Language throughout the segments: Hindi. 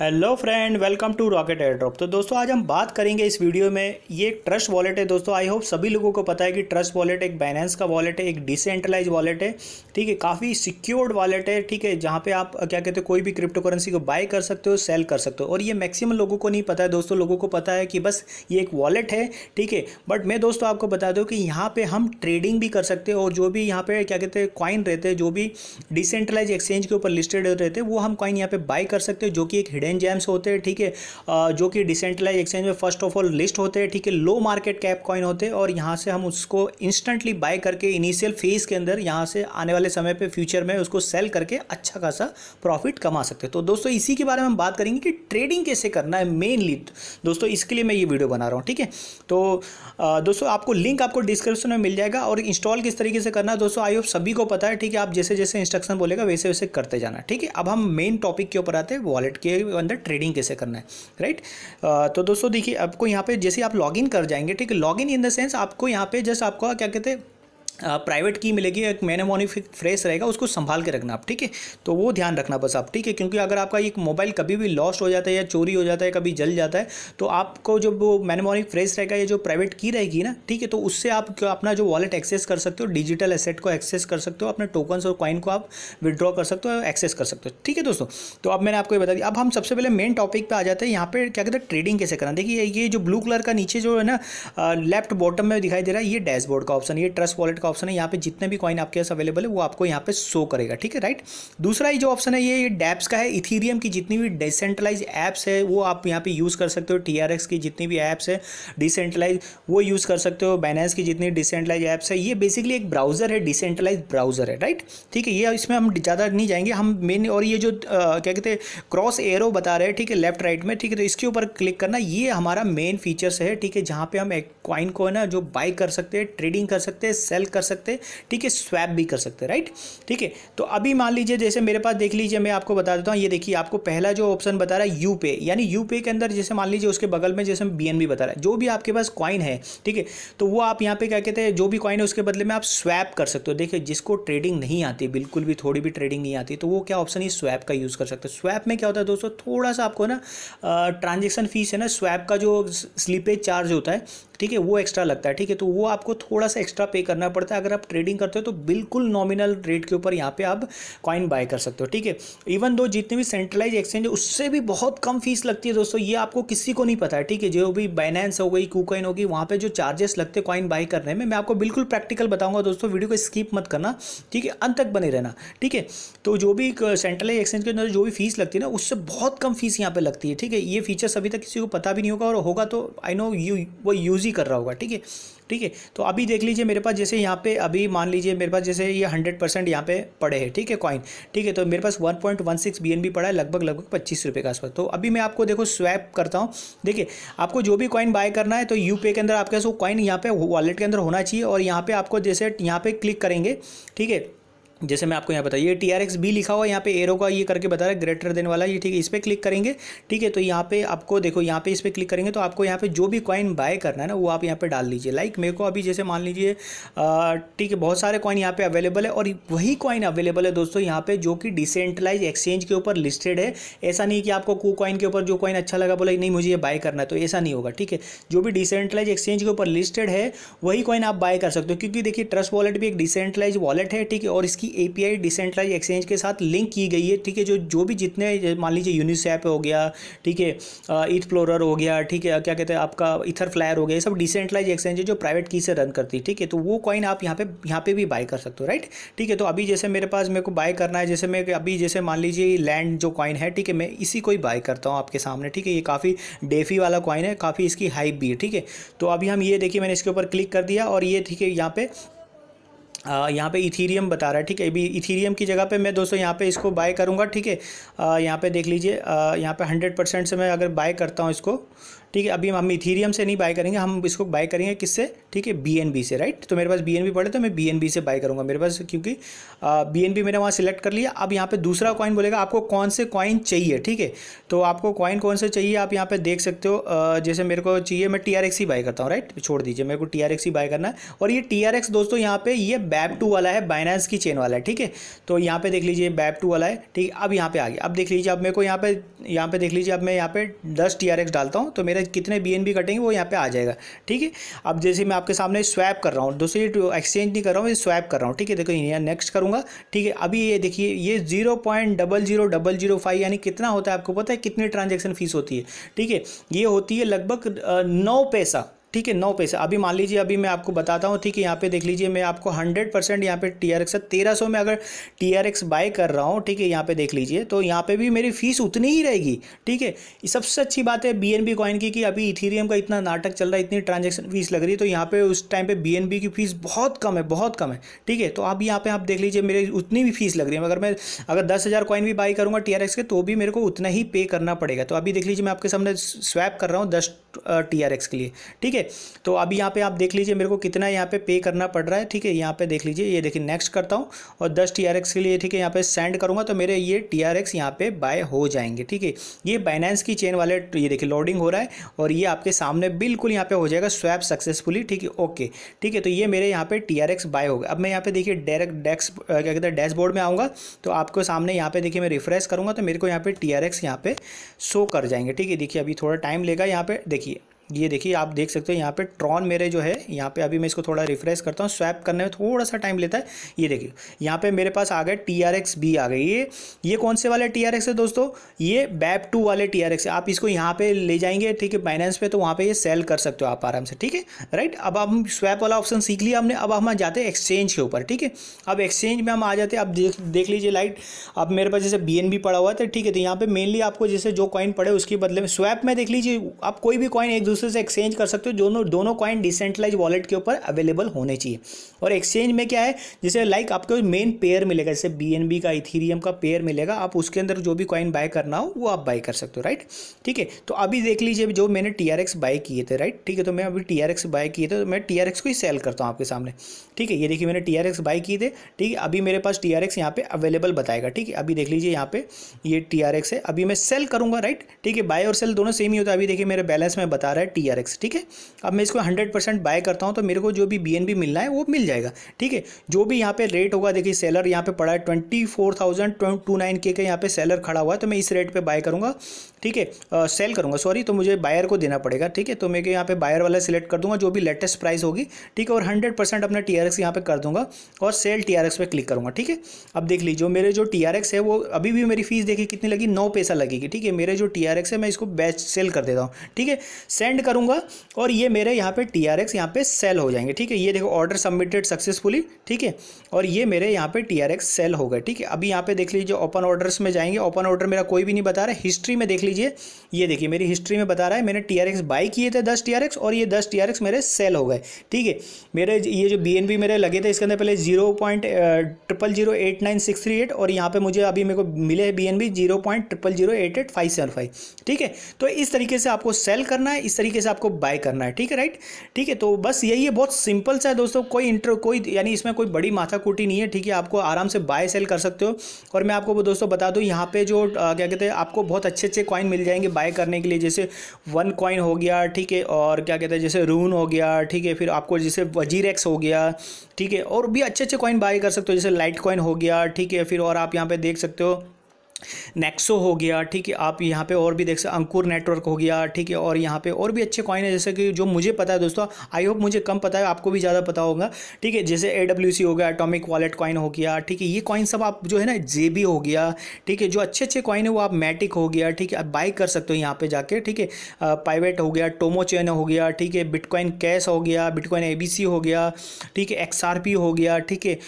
hello friend welcome to Rocket Airdrop तो दोस्तों आज हम बात करेंगे इस वीडियो में ये एक ट्रस्ट वॉलेट है दोस्तों आई होप सभी लोगों को पता है कि ट्रस्ट वॉलेट एक बाइनेंस का वॉलेट है एक डिसेंट्रलाइज वॉलेट है ठीक है काफ़ी सिक्योर्ड वॉलेट है ठीक है जहाँ पे आप क्या कहते हो कोई भी क्रिप्टो करेंसी को बाय कर सकते हो सेल कर सकते हो और ये मैक्सिमम लोगों को नहीं पता है दोस्तों लोगों को पता है कि बस ये एक वॉलेट है ठीक है बट मैं दोस्तों आपको बता दूँ कि यहाँ पर हम ट्रेडिंग भी कर सकते हो और जो भी यहाँ पर क्या कहते हैं कॉइन रहते हैं जो भी डिसेंट्रलाइज एक्सचेंज के ऊपर लिस्टेड रहते हैं वो हम कॉइन यहाँ पर बाय कर सकते हो जो कि एक हिडन एन जेम्स होते हैं ठीक है जो कि डिसेंट्रलाइज एक्सचेंज में फर्स्ट ऑफ ऑल लिस्ट होते हैं ठीक है लो मार्केट कैप कॉइन होते हैं और यहाँ से हम उसको इंस्टेंटली बाय करके इनिशियल फेज के अंदर यहाँ से आने वाले समय पर फ्यूचर में उसको सेल करके अच्छा खासा प्रॉफिट कमा सकते हैं तो दोस्तों इसी के बारे में हम बात करेंगे कि ट्रेडिंग कैसे करना है मेनली दोस्तों इसके लिए मैं ये वीडियो बना रहा हूँ ठीक है तो दोस्तों आपको लिंक आपको डिस्क्रिप्शन में मिल जाएगा और इंस्टॉल किस तरीके से करना है दोस्तों आई होप सभी को पता है ठीक है आप जैसे जैसे इंस्ट्रक्शन बोलेगा वैसे वैसे करते जाना ठीक है अब हम मेन टॉपिक के ऊपर आते हैं वॉलेट के अंदर ट्रेडिंग कैसे करना है राइट तो दोस्तों देखिए आपको यहाँ पे जैसे आप लॉग कर जाएंगे ठीक है लॉग इन द सेंस आपको यहाँ पे जस्ट आपको क्या कहते हैं प्राइवेट की मिलेगी एक मेनोमोनिफिक फ्रेश रहेगा उसको संभाल के रखना आप ठीक है तो वो ध्यान रखना बस आप ठीक है क्योंकि अगर आपका एक मोबाइल कभी भी लॉस्ट हो जाता है या चोरी हो जाता है कभी जल जाता है तो आपको जो वो मेनोमोनिक फ्रेश रहेगा या जो प्राइवेट की रहेगी ना ठीक है तो उससे आप अपना जो वॉलेट एक्सेस कर सकते हो डिजिटल एसेट को एक्सेस कर सकते हो अपने टोकन्स और कॉइन को आप विदड्रॉ कर सकते हो एक्सेस कर सकते हो ठीक है दोस्तों तो अब मैंने आपको ये बता दिया अब हम सबसे पहले मेन टॉपिक पर आ जाते हैं यहाँ पर क्या कहते हैं ट्रेडिंग कैसे करना देखिए ये जो ब्लू कलर का नीचे जो है ना लेफ्ट बॉटम में दिखाई दे रहा है ये डैशबोर्ड का ऑप्शन ये ट्रस्ट वॉलेट का ऑप्शन है यहाँ पे जितने भी कॉइन आपके पास अवेलेबल है वो आपको यहाँ पे शो करेगा ठीक है राइट दूसरा ये जो ऑप्शन है ये डैप्स का है इथीरियम की जितनी भी डिसेंट्रलाइज ऐप्स है वो आप यहाँ पे यूज़ कर सकते हो टी की जितनी भी ऐप्स है डिसेंट्रलाइज वो यूज़ कर सकते हो बैनेंस की जितनी डिसेंट्रलाइज ऐप्स है ये बेसिकली एक ब्राउजर है डिसेंट्रलाइज ब्राउजर है राइट ठीक है ये इसमें हम ज़्यादा नहीं जाएंगे हम मेन और ये जो क्या कहते हैं क्रॉस एरो बता रहे हैं ठीक है लेफ्ट राइट में ठीक है तो इसके ऊपर क्लिक करना ये हमारा मेन फीचर्स है ठीक है जहाँ पे हम एक कॉइन को है ना जो बाई कर सकते हैं ट्रेडिंग कर सकते हैं सेल कर सकते ठीक है स्वैप भी कर सकते राइट ठीक है तो अभी मान लीजिए जैसे मेरे पास देख लीजिए मैं आपको बता देता हूँ ये देखिए आपको पहला जो ऑप्शन बता रहा है यू पे यानी यू पे के अंदर जैसे मान लीजिए उसके बगल में जैसे बी एन बता रहा है जो भी आपके पास कॉइन है ठीक है तो वो आप यहाँ पे क्या कहते हैं जो भी कॉइन है उसके बदले में आप स्वैप कर सकते हो देखिए जिसको ट्रेडिंग नहीं आती बिल्कुल भी थोड़ी भी ट्रेडिंग नहीं आती तो वो क्या ऑप्शन ही स्वैप का यूज़ कर सकते हो स्वैप में क्या होता है दोस्तों थोड़ा सा आपको ना ट्रांजेक्शन फीस है ना स्वैप का जो स्लीपेज चार्ज होता है ठीक है वो एक्स्ट्रा लगता है ठीक है तो वो आपको थोड़ा सा एक्स्ट्रा पे करना पड़ता पड़ता है अगर आप ट्रेडिंग करते हो तो बिल्कुल नॉमिनल रेट के ऊपर यहाँ पे आप कॉइन बाय कर सकते हो ठीक है इवन दो जितने भी सेंट्रलाइज एक्सचेंज है उससे भी बहुत कम फीस लगती है दोस्तों ये आपको किसी को नहीं पता है ठीक है जो भी बाइनेंस हो गई कूकॉइन होगी वहाँ पर जो चार्जेस लगते हैं कॉइन बाय करने में मैं आपको बिल्कुल प्रैक्टिकल बताऊंगा दोस्तों वीडियो को स्किप मत करना ठीक है अंत तक बने रहना ठीक है तो जो भी सेंट्रलाइज एक्सचेंज के अंदर जो भी फीस लगती है ना उससे बहुत कम फीस यहाँ पर लगती है ठीक है ये फीचर्स अभी तक किसी को पता भी नहीं होगा और होगा तो आई नो यू वो यूज़ ही कर रहा होगा ठीक है ठीक है तो अभी देख लीजिए मेरे पास जैसे यहाँ पे अभी मान लीजिए मेरे पास जैसे ये हंड्रेड परसेंट यहाँ पे पड़े हैं ठीक है कॉइन ठीक है तो मेरे पास one point one six B N B पड़ा है लगभग लगभग पच्चीस रुपये के आसपास तो अभी मैं आपको देखो स्वैप करता हूँ देखिए आपको जो भी कॉइन बाय करना है तो यू पे के अंदर आपके पास वो कॉइन यहाँ पे वॉलेट के अंदर होना चाहिए और यहाँ पर आपको जैसे यहाँ पे क्लिक करेंगे ठीक है जैसे मैं आपको यहाँ बताया ये टी आर एक्स बी लिखा हुआ है यहाँ पे एरो का ये करके बता रहा है ग्रेटर देन वाला ये ठीक है इस पर क्लिक करेंगे ठीक है तो यहाँ पे आपको देखो यहाँ पे इस पर क्लिक करेंगे तो आपको यहाँ पे जो भी कॉइन बाय करना है ना वो आप यहाँ पे डाल लीजिए लाइक मेरे को अभी जैसे मान लीजिए ठीक है बहुत सारे कॉइन यहाँ पे अवेलेबल है और वही कॉइन अवेलेबल है दोस्तों यहाँ पे जो कि डिसेंट्रलाइज एक्सचेंज के ऊपर लिस्टेड है ऐसा नहीं कि आपको को कॉइन के ऊपर जो कॉइन अच्छा लगा बोला नहीं मुझे ये बाय करना है तो ऐसा नहीं होगा ठीक है जो भी डिसेंट्रलाइज एक्सचेंज के ऊपर लिस्टेड है वही कॉइन आप बाय कर सकते हो क्योंकि देखिए ट्रस्ट वॉलेट भी एक डिसेंट्रलाइज वॉलेट है ठीक है और इसकी एपीआई डिसेंट्रलाइज एक्सचेंज के साथ लिंक की गई है ठीक है जो जो भी जितने मान लीजिए यूनिसेप हो गया ठीक है ईथ फ्लोरर हो गया ठीक है क्या कहते हैं आपका इथर फ्लायर हो गया ये सब डिसेंट्रलाइज एक्सचेंज है जो प्राइवेट की से रन करती है ठीक है तो वो कॉइन आप यहाँ पे यहाँ पे भी बाय कर सकते हो राइट ठीक है तो अभी जैसे मेरे पास मेरे को बाय करना है जैसे मैं अभी जैसे मान लीजिए लैंड जो कॉइन है ठीक है मैं इसी को ही बाय करता हूँ आपके सामने ठीक है ये काफ़ी डेफी वाला कॉइन है काफ़ी इसकी हाइप भी है ठीक है तो अभी हम ये देखिए मैंने इसके ऊपर क्लिक कर दिया और ये ठीक है यहाँ पे यहाँ पे इथीरियम बता रहा है ठीक है अभी इथीरियम की जगह पे मैं दोस्तों यहाँ पे इसको बाय करूँगा ठीक है यहाँ पे देख लीजिए यहाँ पे हंड्रेड परसेंट से मैं अगर बाय करता हूँ इसको ठीक है अभी हम इथीरियम से नहीं बाय करेंगे हम इसको बाय करेंगे किससे ठीक है बी से राइट तो मेरे पास बी एन बी पड़े तो मैं बी एन बी से बाय करूँगा मेरे पास क्योंकि बी एन बी मैंने वहाँ सेलेक्ट कर लिया अब यहाँ पर दूसरा कॉइन बोलेगा आपको कौन से कॉइन चाहिए ठीक है तो आपको कॉइन कौन से चाहिए आप यहाँ पर देख सकते हो जैसे मेरे को चाहिए मैं टी आर एक्स ही बाय करता हूँ राइट छोड़ दीजिए मेरे को टी आर एक्स ही बाय करना है और ये टी आर एक्स दोस्तों यहाँ पे ये बैप टू वाला है बाइनांस की चेन वाला है ठीक है तो यहाँ पे देख लीजिए बैप टू वाला है ठीक है अब यहाँ पे आ गया अब देख लीजिए अब मेरे को यहाँ पे यहाँ पे देख लीजिए अब मैं यहाँ पे दस टी आर एक्स डालता हूँ तो मेरा मेरे कितने बी कटेंगे वो यहाँ पे आ जाएगा ठीक है अब जैसे मैं आपके सामने स्वैप कर रहा हूँ दूसरी एक्सचेंज नहीं कर रहा हूँ स्वैप कर रहा हूँ ठीक है देखो यहाँ नेक्स्ट करूँगा ठीक है अभी ये देखिए ये zero point double zero double zero five यानी कितना होता है आपको पता है कितनी ट्रांजेक्शन फीस होती है ठीक है ये होती है लगभग नौ पैसा ठीक है नौ पैसे अभी मान लीजिए अभी मैं आपको बताता हूँ ठीक है यहाँ पे देख लीजिए मैं आपको हंड्रेड परसेंट यहाँ पे टी आर एक्स तेरह सौ में अगर टी आर एक्स बाय कर रहा हूँ ठीक है यहाँ पे देख लीजिए तो यहाँ पे भी मेरी फीस उतनी ही रहेगी ठीक है सबसे अच्छी बात है बी एन बी कॉइन की कि अभी इथीरियम का इतना नाटक चल रहा है इतनी ट्रांजेक्शन फीस लग रही है तो यहाँ पे उस टाइम पर बी एन बी की फीस बहुत कम है बहुत कम है ठीक है तो अब यहाँ पे आप देख लीजिए मेरी उतनी भी फीस लग रही है अगर मैं अगर दस हज़ार कॉइन भी बाई करूँगा टी आर एक्स के तो भी मेरे को उतना ही पे करना पड़ेगा तो अभी देख लीजिए मैं आपके सामने स्वैप कर रहा हूँ दस टी आर एक्स के लिए ठीक है तो अभी यहाँ पे आप देख लीजिए मेरे को कितना यहाँ पे पे करना पड़ रहा है ठीक है यहाँ पे देख लीजिए ये देखिए नेक्स्ट करता हूँ और दस टी आर एक्स के लिए ठीक है यहाँ पे सेंड करूँगा तो मेरे ये टी आर एक्स यहाँ पे बाय हो जाएंगे ठीक है ये बाइनेंस की चेन वाले ये देखिए लोडिंग हो रहा है और ये आपके सामने बिल्कुल यहाँ पर हो जाएगा स्वैप सक्सेसफुली ठीक है ओके ठीक है तो ये मेरे यहाँ पे टी आर एक्स बाय होगा अब मैं यहाँ पे देखिए डायरेक्ट डेस्क क्या कहते हैं डैशबोर्ड में आऊँगा तो आपको सामने यहाँ पे देखिए मैं रिफ्रेश करूँगा तो मेरे को यहाँ पर टी आर एक्स यहाँ पे शो कर जाएंगे ठीक है देखिए अभी थोड़ा टाइम लेगा यहाँ पे देखिए देखिए ये देखिए आप देख सकते हो यहाँ पे ट्रॉन मेरे जो है यहाँ पे अभी मैं इसको थोड़ा रिफ्रेश करता हूँ स्वैप करने में थोड़ा सा टाइम लेता है ये देखिए यहाँ पे मेरे पास आ गए टी आर एक्स बी आ गई ये ये कौन से वाले टी आर एक्स है दोस्तों ये बैप टू वाले टी आर एक्स है आप इसको यहाँ पे ले जाएंगे ठीक है फाइनेंस पे तो वहाँ पे ये सेल कर सकते हो आप आराम से ठीक है राइट अब हम स्वैप वाला ऑप्शन सीख लिया हमने अब हम जाते हैं एक्सचेंज के ऊपर ठीक है अब एक्सचेंज में हम आ जाते हैं आप देख देख लीजिए लाइट अब मेरे पास जैसे बी एन बी पड़ा हुआ था ठीक है तो यहाँ पे मेनली आपको जैसे जो कॉइन पड़े उसके बदले में स्वैप में देख लीजिए आप कोई भी कॉइन एक दूसरे से एक्सचेंज कर सकते हो दोनों दोनों कॉइन डिसेंट्रलाइज वॉलेट के ऊपर अवेलेबल होने चाहिए और एक्सचेंज में क्या है जैसे लाइक आपको मेन पेयर मिलेगा जैसे बी का इथीरियम का पेयर मिलेगा आप उसके अंदर जो भी कॉइन बाय करना हो वो आप बाय कर सकते हो राइट ठीक है तो अभी देख लीजिए जो मैंने टी बाय किए थे राइट ठीक है तो मैं अभी टी बाय किए थे तो मैं टी को ही सेल करता हूँ आपके सामने ठीक है ये देखिए मैंने टी बाय किए थे ठीक है अभी मेरे पास टी आर एक्स यहाँ पे अवेलेबल बताएगा ठीक है अभी देख लीजिए यहाँ पे ये टी है अभी मैं सेल करूँगा राइट ठीक है बाय और सेल दोनों सेम ही होता है अभी देखिए मेरे बैलेंस में बता रहा है टी आर एक्स ठीक है अब मैं इसको हंड्रेड परसेंट बाय करता हूँ तो मेरे को जो भी बी एन बी मिलना है वो मिल जाएगा ठीक है जो भी यहाँ पे रेट होगा देखिए सेलर यहाँ पे पड़ा है twenty four thousand two nine के यहाँ पे सेलर खड़ा हुआ है तो मैं इस रेट पे बाय करूँगा ठीक है सेल करूँगा सॉरी तो मुझे बायर को देना पड़ेगा ठीक है तो मैं यहाँ पे बायर वाला सिलेक्ट कर दूंगा जो भी लेटेस्ट प्राइस होगी ठीक है और हंड्रेड परसेंट अपना टी आर एक्स यहाँ पर कर दूंगा और सेल टी आर एक्स पर क्लिक करूँगा ठीक है अब देख लीजिए मेरे जो टी आर एक्स है वो अभी भी मेरी फीस देखिए कितनी लगी नौ पैसा लगेगी ठीक है मेरे जो टी आर एक्स है मैं इसको बेच सेल कर देता हूँ ठीक है सेंड सेंड करूंगा और ये मेरे यहाँ पे टी आर एक्स यहाँ पर सेल हो जाएंगे ठीक है ये देखो ऑर्डर सबमिटेड सक्सेसफुली ठीक है और ये मेरे यहाँ पे टी आर एक्स सेल हो गए ठीक है अभी यहाँ पे देख लीजिए ओपन ऑर्डर्स में जाएंगे ओपन ऑर्डर मेरा कोई भी नहीं बता रहा है हिस्ट्री में देख लीजिए ये देखिए मेरी हिस्ट्री में बता रहा है मैंने टी आर एक्स बाई किए थे दस टी आर एक्स और ये दस टी आर एक्स मेरे सेल हो गए ठीक है मेरे ये जो बी एन बी मेरे लगे थे इसके अंदर पहले zero point triple zero eight nine six three eight और यहाँ पर मुझे अभी मेरे को मिले हैं B N B zero point triple zero eight eight five seven five ठीक है तो इस तरीके से आपको सेल करना है इस तरीके से आपको बाय करना है ठीक है राइट ठीक है तो बस यही है बहुत सिंपल सा है दोस्तों कोई इंटर कोई यानी इसमें कोई बड़ी माथाकूटी नहीं है ठीक है आपको आराम से बाय सेल कर सकते हो और मैं आपको दोस्तों बता दूँ यहाँ पे जो आ, क्या कहते हैं आपको बहुत अच्छे अच्छे कॉइन मिल जाएंगे बाय करने के लिए जैसे वन कॉइन हो गया ठीक है और क्या कहते हैं जैसे रून हो गया ठीक है फिर आपको जैसे वजीरेक्स हो गया ठीक है और भी अच्छे अच्छे कॉइन बाय कर सकते हो जैसे लाइट कॉइन हो गया ठीक है फिर और आप यहाँ पर देख सकते हो नेक्सो हो गया ठीक है आप यहाँ पे और भी देख सकते अंकुर नेटवर्क हो गया ठीक है और यहाँ पे और भी अच्छे कॉइन है जैसे कि जो मुझे पता है दोस्तों आई होप मुझे कम पता है आपको भी ज़्यादा पता होगा ठीक है जैसे ए डब्ल्यू सी हो गया एटॉमिक वॉलेट कॉइन हो गया ठीक है ये कॉइन सब आप जो है ना जे बी हो गया ठीक है जो अच्छे अच्छे कॉइन है वो आप मैटिक हो गया ठीक है आप बाई कर सकते हो यहाँ पर जाके ठीक है प्राइवेट हो गया टोमो चेन हो गया ठीक है बिटकॉइन कैश हो गया बिटकॉइन ए बी सी हो गया ठीक है एक्स आर पी हो गया ठीक है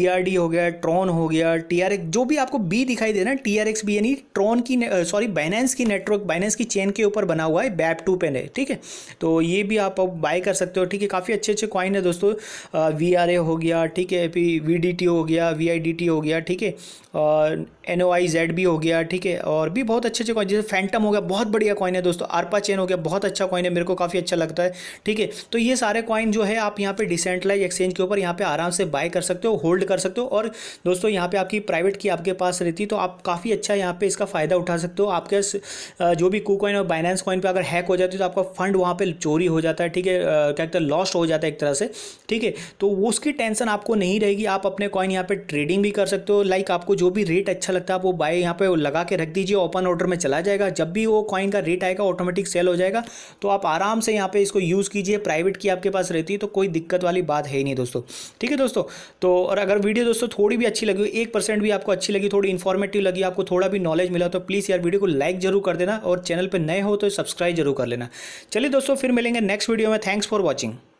ई आर डी हो गया ट्रॉन हो गया टी आर जो भी आपको बी दिखाई दे रहा है टी आर एक्स बी यानी ट्रॉन की सॉरी बाइनेंस uh, की नेटवर्क बाइनेंस की चेन के ऊपर बना हुआ है बैप टू पेन है ठीक है तो ये भी आप अब बाय कर सकते हो ठीक है काफ़ी अच्छे अच्छे कॉइन है दोस्तों वी आर ए हो गया ठीक है फिर वी डी टी हो गया वी आई डी टी हो गया ठीक है और एन ओ आई जेड भी हो गया ठीक है और भी बहुत अच्छे अच्छे कॉइन जैसे फैंटम हो गया बहुत बढ़िया कॉइन है दोस्तों आरपा चेन हो गया बहुत अच्छा कॉइन है मेरे को काफ़ी अच्छा लगता है ठीक है तो ये सारे कॉइन जो है आप यहाँ पे डिसेंट्रलाइज एक्सचेंज के ऊपर यहाँ पे आराम से बाय कर सकते हो होल्ड कर सकते हो और दोस्तों यहाँ पे आपकी प्राइवेट की आपके पास रहती है तो आप काफ़ी अच्छा यहाँ पे इसका फ़ायदा उठा सकते हो आपके जो भी कू कॉइन और बाइनेंस कॉइन पर अगर हैक हो जाती है तो आपका फंड वहाँ पर चोरी हो जाता है ठीक है क्या कहते हैं लॉस्ट हो जाता है एक तरह से ठीक है तो उसकी टेंशन आपको नहीं रहेगी आप अपने कॉइन यहाँ पर ट्रेडिंग भी कर सकते हो लाइक आपको जो भी रेट अच्छा लगता है आप वो बाय यहाँ पर लगा के रख दीजिए ओपन ऑर्डर में चला जाएगा जब भी वो कॉइन का रेट आएगा ऑटोमेटिक सेल हो जाएगा तो आप आराम से यहाँ पर इसको यूज़ कीजिए प्राइवेट की आपके पास रहती है तो कोई दिक्कत वाली बात है ही नहीं दोस्तों ठीक है दोस्तों तो और अगर वीडियो दोस्तों थोड़ी भी अच्छी लगी एक परसेंट भी आपको अच्छी लगी थोड़ी इन्फॉर्मेटिव लगी लगी आपको थोड़ा भी नॉलेज मिला तो प्लीज़ यार वीडियो को लाइक जरूर कर देना और चैनल पर नए हो तो सब्सक्राइब जरूर कर लेना चलिए दोस्तों फिर मिलेंगे नेक्स्ट वीडियो में थैंक्स फॉर वॉचिंग